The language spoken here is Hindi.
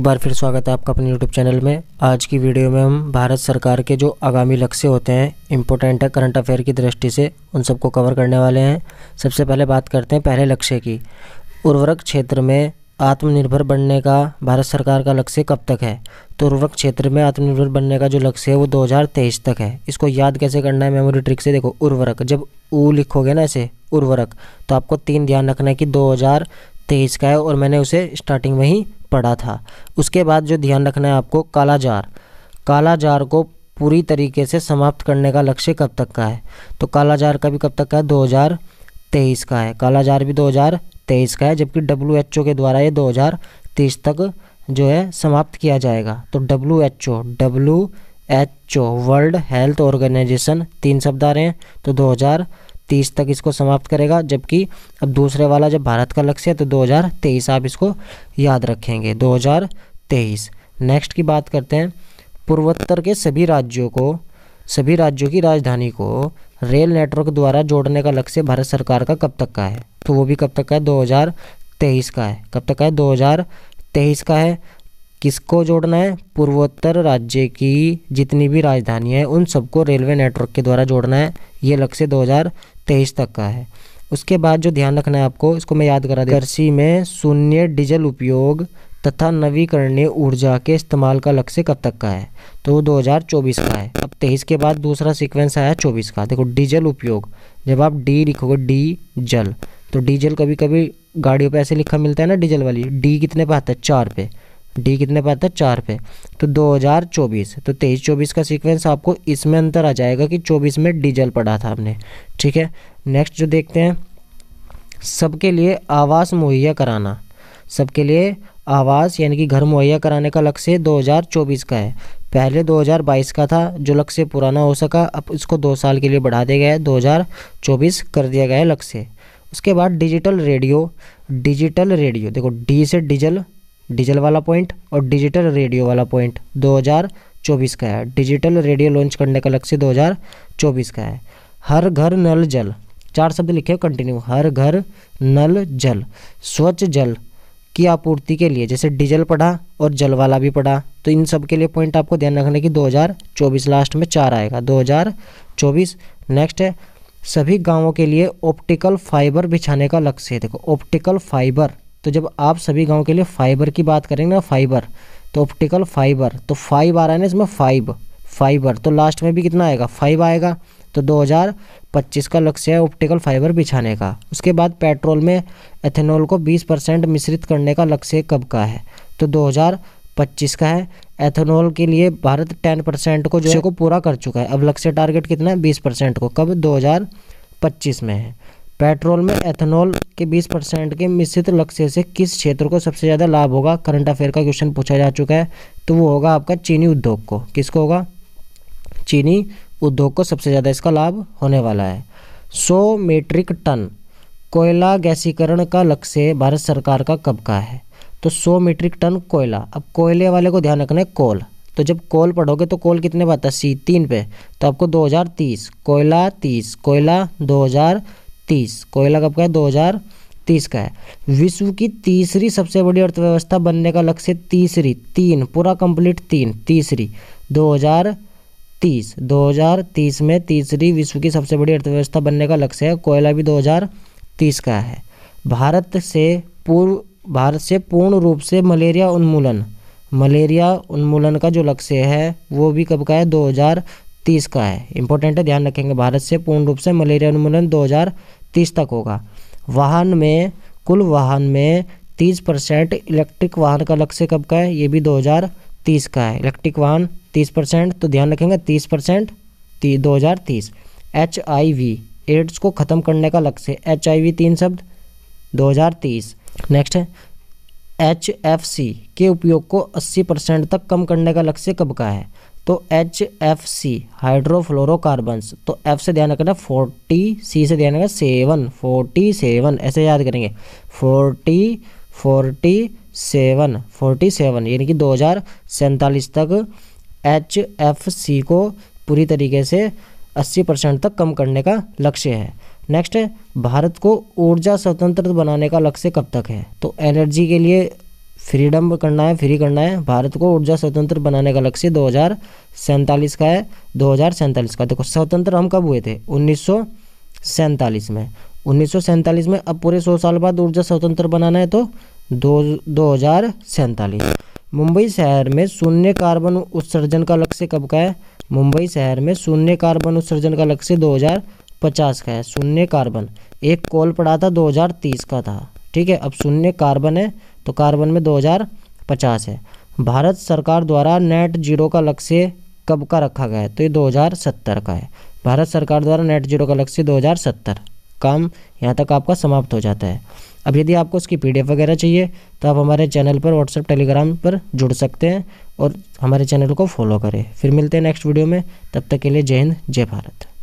एक बार फिर स्वागत है आपका अपने यूट्यूब चैनल में आज की वीडियो में हम भारत सरकार के जो आगामी लक्ष्य होते हैं इम्पोर्टेंट है करंट अफेयर की दृष्टि से उन सबको कवर करने वाले हैं सबसे पहले बात करते हैं पहले लक्ष्य की उर्वरक क्षेत्र में आत्मनिर्भर बनने का भारत सरकार का लक्ष्य कब तक है तो उर्वरक क्षेत्र में आत्मनिर्भर बनने का जो लक्ष्य है वो 2023 तक है इसको याद कैसे करना है मेमोरी ट्रिक से देखो उर्वरक जब ऊ लिखोगे ना ऐसे उर्वरक तो आपको तीन ध्यान रखना है कि 2023 का है और मैंने उसे स्टार्टिंग में ही पड़ा था उसके बाद जो ध्यान रखना है आपको कालाजार कालाजार को पूरी तरीके से समाप्त करने का लक्ष्य कब तक का है तो कालाजार का भी कब तक का है दो का है कालाजार भी दो का है जबकि डब्ल्यू के द्वारा ये दो तक जो है समाप्त किया जाएगा तो W H O W H O World Health Organization तीन शब्द आ रहे हैं तो तीस तक इसको समाप्त करेगा जबकि अब दूसरे वाला जब भारत का लक्ष्य है तो 2023 आप इसको याद रखेंगे 2023 नेक्स्ट की बात करते हैं पूर्वोत्तर के सभी राज्यों को सभी राज्यों की राजधानी को रेल नेटवर्क द्वारा जोड़ने का लक्ष्य भारत सरकार का कब तक का है तो वो भी कब तक का है दो का है कब तक का है तेईस का है किसको जोड़ना है पूर्वोत्तर राज्य की जितनी भी राजधानी है उन सबको रेलवे नेटवर्क के द्वारा जोड़ना है ये लक्ष्य दो तक का है उसके बाद जो ध्यान रखना है आपको इसको मैं याद करा दें कृषि में शून्य डीजल उपयोग तथा नवीकरणीय ऊर्जा के इस्तेमाल का लक्ष्य कब तक का है तो वो 2024 का है अब तेईस के बाद दूसरा सीक्वेंस आया 24 का देखो डीजल उपयोग जब आप डी लिखोगे डी जल तो डीजल कभी कभी गाड़ियों पे ऐसे लिखा मिलता है ना डीजल वाली डी कितने पे आता है चार पे डी कितने पे आता है चार पे तो 2024 तो तेईस चौबीस का सीक्वेंस आपको इसमें अंतर आ जाएगा कि 24 में डीजल पढ़ा था हमने ठीक है नेक्स्ट जो देखते हैं सबके लिए आवास मुहैया कराना सबके लिए आवास यानी कि घर मुहैया कराने का लक्ष्य 2024 का है पहले 2022 का था जो लक्ष्य पुराना हो सका अब इसको दो साल के लिए बढ़ा दिया गया है चौबीस कर दिया गया है लक्ष्य उसके बाद डिजिटल रेडियो डिजिटल रेडियो देखो डी से डीजल डीजल वाला पॉइंट और डिजिटल रेडियो वाला पॉइंट 2024 का है डिजिटल रेडियो लॉन्च करने का लक्ष्य 2024 का है हर घर नल जल चार शब्द लिखे कंटिन्यू हर घर नल जल स्वच्छ जल की आपूर्ति के लिए जैसे डीजल पढ़ा और जल वाला भी पढ़ा तो इन सब के लिए पॉइंट आपको ध्यान रखने की 2024 लास्ट में चार आएगा 2024 नेक्स्ट है सभी गांवों के लिए ऑप्टिकल फाइबर बिछाने का लक्ष्य है देखो ऑप्टिकल फाइबर तो जब आप सभी गाँव के लिए फाइबर की बात करेंगे ना फाइबर तो ऑप्टिकल फाइबर तो फाइव आ रहा है ना इसमें फाइव फाइबर तो लास्ट में भी कितना आएगा फाइव आएगा तो 2025 का लक्ष्य है ऑप्टिकल फाइबर बिछाने का उसके बाद पेट्रोल में एथेनॉल को 20 परसेंट मिश्रित करने का लक्ष्य कब का है तो 2025 का है एथेनॉल के लिए भारत 10 परसेंट को जो है को पूरा कर चुका है अब लक्ष्य टारगेट कितना है 20 परसेंट को कब 2025 में है पेट्रोल में एथेनॉल कि 20 परसेंट के मिश्रित लक्ष्य से किस क्षेत्र को सबसे ज़्यादा लाभ होगा करंट अफेयर का क्वेश्चन पूछा जा चुका है तो वो होगा आपका चीनी उद्योग को किसको होगा चीनी उद्योग को सबसे ज़्यादा इसका लाभ होने वाला है सौ मीट्रिक टन कोयला गैसीकरण का लक्ष्य भारत सरकार का कब का है तो सौ मीट्रिक टन कोयला अब कोयले वाले को ध्यान रखना है कोल तो जब कोल पढ़ोगे तो कोल कितने पे है सी तीन पे तो आपको 2030 कोयला 30 कोयला तीस कोयला कब का है दो हज़ार तीस का है विश्व की तीसरी सबसे बड़ी अर्थव्यवस्था बनने का लक्ष्य तीसरी तीन पूरा कंप्लीट तीन तीसरी दो हज़ार तीस दो हज़ार तीस में तीसरी विश्व की सबसे बड़ी अर्थव्यवस्था बनने का लक्ष्य है कोयला भी दो हज़ार तीस का है भारत से पूर्व भारत से पूर्ण रूप से मलेरिया उन्मूलन मलेरिया उन्मूलन का जो लक्ष्य है वो भी कब का है 2030 का है इंपॉर्टेंट है ध्यान रखेंगे भारत से पूर्ण रूप से मलेरिया उन्मूलन हजार तीस तक होगा वाहन में कुल वाहन में तीस परसेंट इलेक्ट्रिक वाहन का लक्ष्य कब का है ये भी दो हज़ार तीस का है इलेक्ट्रिक वाहन तीस परसेंट तो ध्यान रखेंगे तीस परसेंट दो हज़ार तीस एच आई वी एड्स को ख़त्म करने का लक्ष्य एच आई वी तीन शब्द दो हज़ार तीस नेक्स्ट है एच एफ सी के उपयोग को अस्सी परसेंट तक कम करने का लक्ष्य कब का है तो एच एफ सी हाइड्रोफ्लोरोकार्बन्स तो एफ से ध्यान रखना फोर्टी सी से ध्यान रखना सेवन फोर्टी सेवन ऐसे याद करेंगे forty forty seven forty seven यानी कि दो हज़ार सैंतालीस तक एच एफ सी को पूरी तरीके से अस्सी परसेंट तक कम करने का लक्ष्य है नेक्स्ट भारत को ऊर्जा स्वतंत्र बनाने का लक्ष्य कब तक है तो एनर्जी के लिए फ्रीडम करना है फ्री करना है भारत को ऊर्जा स्वतंत्र बनाने का लक्ष्य दो का है दो का देखो स्वतंत्र हम कब हुए थे उन्नीस में उन्नीस में अब पूरे सौ साल बाद ऊर्जा स्वतंत्र बनाना है तो दो दो मुंबई शहर में शून्य कार्बन उत्सर्जन का लक्ष्य कब का है मुंबई शहर में शून्य कार्बन उत्सर्जन का लक्ष्य 2050 का है शून्य कार्बन एक कॉल पड़ा था 2030 का था ठीक है अब शून्य कार्बन है तो कार्बन में 2050 है भारत सरकार द्वारा नेट जीरो का लक्ष्य कब का रखा गया है तो ये 2070 का है भारत सरकार द्वारा नेट जीरो का लक्ष्य 2070 काम यहाँ तक आपका समाप्त हो जाता है अब यदि आपको उसकी पी वगैरह चाहिए तो आप हमारे चैनल पर व्हाट्सएप टेलीग्राम पर जुड़ सकते हैं और हमारे चैनल को फॉलो करें फिर मिलते हैं नेक्स्ट वीडियो में तब तक के लिए जय हिंद जय भारत